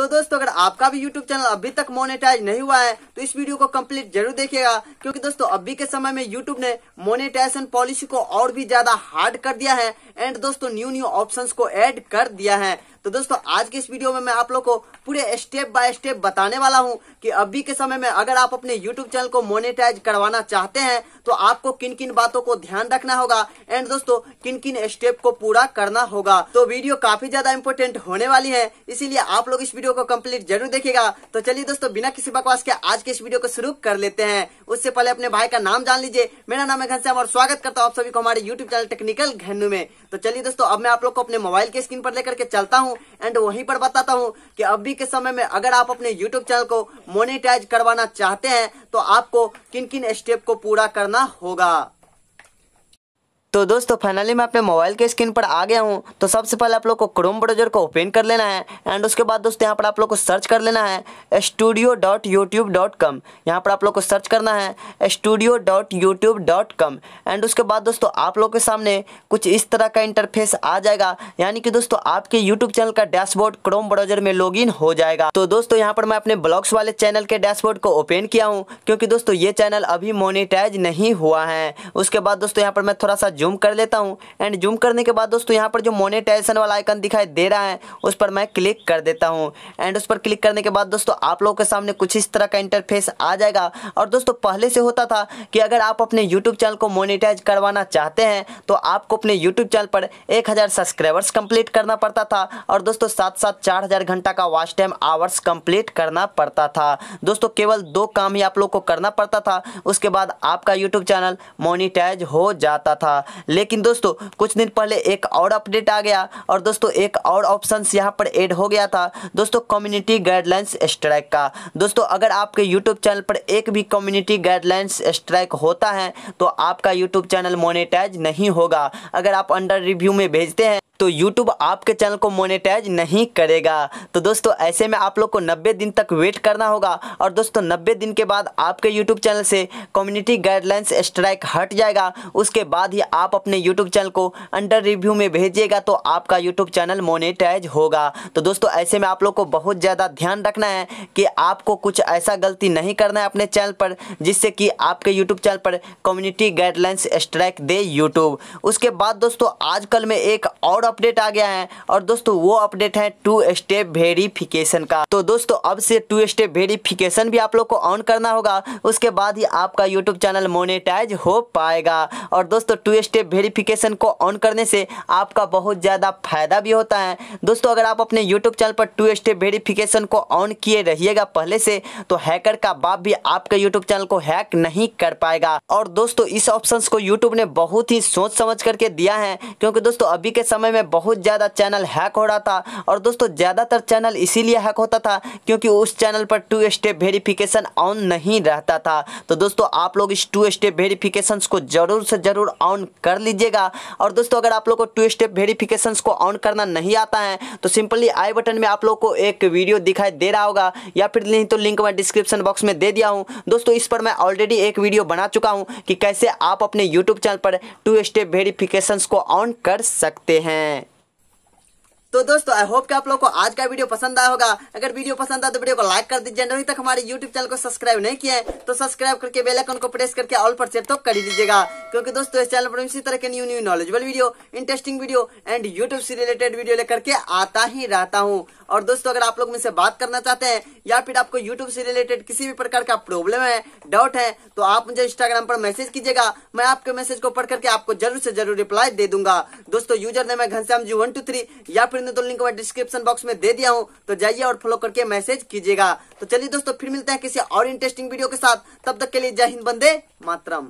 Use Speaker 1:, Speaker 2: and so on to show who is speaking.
Speaker 1: तो दोस्तों अगर आपका भी यूट्यूब चैनल अभी तक मोनेटाइज नहीं हुआ है तो इस वीडियो को कंप्लीट जरूर देखिएगा क्योंकि दोस्तों अभी के समय में यूट्यूब ने मोनेटाइजेशन पॉलिसी को और भी ज्यादा हार्ड कर दिया है एंड दोस्तों न्यू न्यू ऑप्शन को एड कर दिया है तो दोस्तों आज के इस वीडियो में मैं आप लोग को पूरे स्टेप बाय स्टेप बताने वाला हूँ कि अभी के समय में अगर आप अपने यूट्यूब चैनल को मोनिटाइज करवाना चाहते हैं तो आपको किन किन बातों को ध्यान रखना होगा एंड दोस्तों किन किन स्टेप को पूरा करना होगा तो वीडियो काफी ज्यादा इम्पोर्टेंट होने वाली है इसीलिए आप लोग इस वीडियो को कम्प्लीट जरूर देखेगा तो चलिए दोस्तों बिना किसी बकवास के आज के इस वीडियो को शुरू कर लेते हैं उससे पहले अपने भाई का नाम जान लीजिए मेरा नाम है घनश्याम और स्वागत करता हूँ आप सभी को हमारे यूट्यूब चैनल टेक्निकल घनु में तो चलिए दोस्तों अब मैं आप लोग को अपने मोबाइल के स्क्रीन पर लेकर के चलता हूँ हूँ एंड वहीं पर बताता हूँ कि अभी के समय में अगर आप अपने यूट्यूब चैनल को मोनिटाइज करवाना चाहते हैं तो आपको किन किन स्टेप को पूरा करना होगा तो दोस्तों फाइनली मैं अपने मोबाइल के स्क्रीन पर आ गया हूँ तो सबसे पहले आप लोग को क्रोम ब्राउजर को ओपन कर लेना है एंड उसके बाद दोस्तों यहाँ पर आप लोग को सर्च कर लेना है studio dot YouTube dot com यहाँ पर आप लोग को सर्च करना है studio dot YouTube dot com and उसके बाद दोस्तों आप लोग के सामने कुछ इस तरह का इंटरफेस आ जाएगा यानी कि दोस्तों आपके यूट्यूब चैनल का डैशबोर्ड क्रोम ब्राउजर में लॉग हो जाएगा तो दोस्तों यहाँ पर मैं अपने ब्लॉग्स वाले चैनल के डैशबोर्ड को ओपन किया हूँ क्योंकि दोस्तों ये चैनल अभी मोनिटाइज नहीं हुआ है उसके बाद दोस्तों यहाँ पर मैं थोड़ा सा जूम कर लेता हूँ एंड जूम करने के बाद दोस्तों यहाँ पर जो मोनेटाइजेशन वाला आइकन दिखाई दे रहा है उस पर मैं क्लिक कर देता हूँ एंड उस पर क्लिक करने के बाद दोस्तों आप लोगों के सामने कुछ इस तरह का इंटरफेस आ जाएगा और दोस्तों पहले से होता था कि अगर आप अपने यूट्यूब चैनल को मोनिटाइज करवाना चाहते हैं तो आपको अपने यूट्यूब चैनल पर एक सब्सक्राइबर्स कंप्लीट करना पड़ता था और दोस्तों साथ साथ चार हज़ार घंटा का वॉच टाइम आवर्स कंप्लीट करना पड़ता था दोस्तों केवल दो काम ही आप लोग को करना पड़ता था उसके बाद आपका यूट्यूब चैनल मोनिटाइज हो जाता था लेकिन दोस्तों कुछ दिन पहले एक और अपडेट आ गया और दोस्तों एक और ऑप्शन यहाँ पर एड हो गया था दोस्तों कम्युनिटी गाइडलाइंस स्ट्राइक का दोस्तों अगर आपके यूट्यूब चैनल पर एक भी कम्युनिटी गाइडलाइंस स्ट्राइक होता है तो आपका यूट्यूब चैनल मोनिटाइज नहीं होगा अगर आप अंडर रिव्यू में भेजते हैं तो यूट्यूब आपके चैनल को मोनेटाइज नहीं करेगा तो दोस्तों ऐसे में आप लोग को नब्बे दिन तक वेट करना होगा और दोस्तों नब्बे दिन के बाद आपके यूट्यूब चैनल से कम्युनिटी गाइडलाइंस स्ट्राइक हट जाएगा उसके बाद ही आप अपने यूट्यूब चैनल को अंडर रिव्यू में भेजिएगा तो आपका यूट्यूब चैनल मोनेटाइज होगा तो दोस्तों ऐसे में आप लोग को बहुत ज़्यादा ध्यान रखना है कि आपको कुछ ऐसा गलती नहीं करना है अपने चैनल पर जिससे कि आपके यूट्यूब चैनल पर कम्युनिटी गाइडलाइंस स्ट्राइक दे यूट्यूब उसके बाद दोस्तों आजकल में एक और अपडेट आ गया है और दोस्तों वो अपडेट है टू स्टेप वेरिफिकेशन का तो दोस्तों अब से टू स्टेप वेरिफिकेशन भी आप लोग को ऑन करना होगा उसके बाद ही आपका यूट्यूब चैनल मोनिटाइज हो पाएगा और दोस्तों टू स्टेप वेरिफिकेशन को ऑन करने से आपका बहुत ज़्यादा फायदा भी होता है दोस्तों अगर आप अपने यूट्यूब चैनल पर टू स्टेप वेरीफिकेशन को ऑन किए रहिएगा पहले से तो हैकर का बाप भी आपके यूट्यूब चैनल को हैक नहीं कर पाएगा और दोस्तों इस ऑप्शन को यूट्यूब ने बहुत ही सोच समझ करके दिया है क्योंकि दोस्तों अभी के समय में में बहुत ज़्यादा चैनल हैक हो रहा था और दोस्तों ज़्यादातर चैनल इसीलिए हैक होता था क्योंकि उस चैनल पर टू स्टेप वेरीफिकेशन ऑन नहीं रहता था तो दोस्तों आप लोग इस टू स्टेप वेरीफिकेशन को ज़रूर से ज़रूर ऑन कर लीजिएगा और दोस्तों अगर आप लोग को टू स्टेप वेरीफिकेशन को ऑन करना नहीं आता है तो सिंपली आई बटन में आप लोग को एक वीडियो दिखाई दे रहा होगा या फिर नहीं तो लिंक मैं डिस्क्रिप्शन बॉक्स में दे दिया हूँ दोस्तों इस पर मैं ऑलरेडी एक वीडियो बना चुका हूँ कि कैसे आप अपने यूट्यूब चैनल पर टू स्टेप वेरीफिकेशन को ऑन कर सकते हैं हैं तो दोस्तों आई होप कि आप लोग को आज का वीडियो पसंद आया होगा अगर वीडियो पसंद आया तो वीडियो को लाइक कर दीजिए अभी तक हमारे यूट्यूब चैनल को सब्सक्राइब नहीं किया है तो सब्सक्राइब करके बेल आइकन को प्रेस करके ऑल पर सेट तो कर दीजिएगा क्योंकि दोस्तों इस चैनल पर इसी तरह के new new knowledgeable video interesting video and YouTube से रिलेटेड वीडियो लेकर के आता ही रहता हूँ और दोस्तों अगर आप लोग मुझसे बात करना चाहते हैं या फिर आपको यूट्यूब से रिलेटेड किसी भी प्रकार का प्रॉब्लम है डाउट है तो आप मुझे इंस्टाग्राम पर मैसेज कीजिएगा मैं आपके मैसेज को पढ़ करके आपको जरूर से जरूर रिप्लाई दे दूंगा दोस्तों यूजर ने मैं Ghanshyam ji one two three या फिर तो लिंक मैं डिस्क्रिप्शन बॉक्स में दे दिया हूँ तो जाइए और फॉलो करके मैसेज कीजिएगा तो चलिए दोस्तों फिर मिलते हैं किसी और इंटरेस्टिंग वीडियो के साथ तब तक के लिए जय हिंद बंदे मातरम